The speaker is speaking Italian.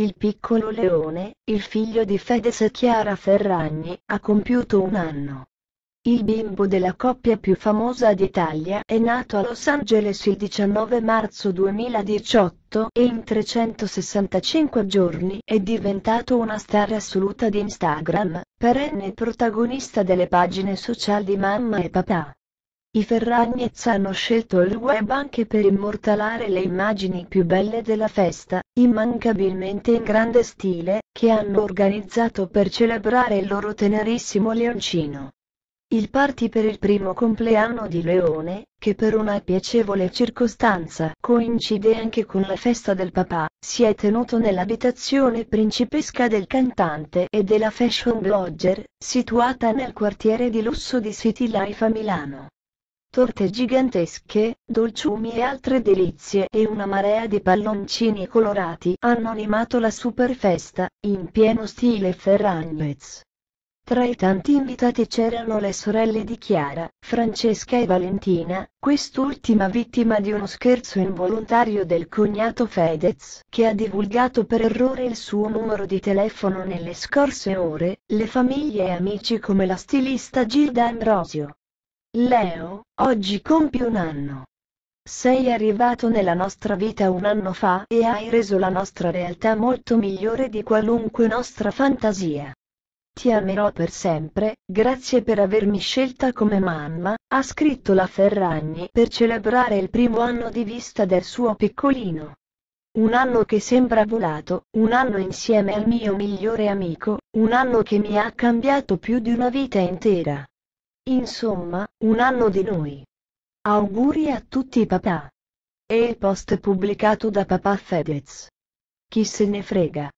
Il piccolo Leone, il figlio di Fedez e Chiara Ferragni, ha compiuto un anno. Il bimbo della coppia più famosa d'Italia è nato a Los Angeles il 19 marzo 2018 e in 365 giorni è diventato una star assoluta di Instagram, perenne protagonista delle pagine social di mamma e papà. I Ferragnez hanno scelto il web anche per immortalare le immagini più belle della festa, immancabilmente in grande stile, che hanno organizzato per celebrare il loro tenerissimo leoncino. Il party per il primo compleanno di Leone, che per una piacevole circostanza coincide anche con la festa del papà, si è tenuto nell'abitazione principesca del cantante e della fashion blogger, situata nel quartiere di lusso di City Life a Milano torte gigantesche, dolciumi e altre delizie e una marea di palloncini colorati hanno animato la super festa, in pieno stile Ferragnez. Tra i tanti invitati c'erano le sorelle di Chiara, Francesca e Valentina, quest'ultima vittima di uno scherzo involontario del cognato Fedez, che ha divulgato per errore il suo numero di telefono nelle scorse ore, le famiglie e amici come la stilista Gilda Ambrosio, Leo, oggi compi un anno. Sei arrivato nella nostra vita un anno fa e hai reso la nostra realtà molto migliore di qualunque nostra fantasia. Ti amerò per sempre, grazie per avermi scelta come mamma, ha scritto la Ferragni per celebrare il primo anno di vista del suo piccolino. Un anno che sembra volato, un anno insieme al mio migliore amico, un anno che mi ha cambiato più di una vita intera. Insomma, un anno di noi. Auguri a tutti papà. E il post pubblicato da papà Fedez. Chi se ne frega.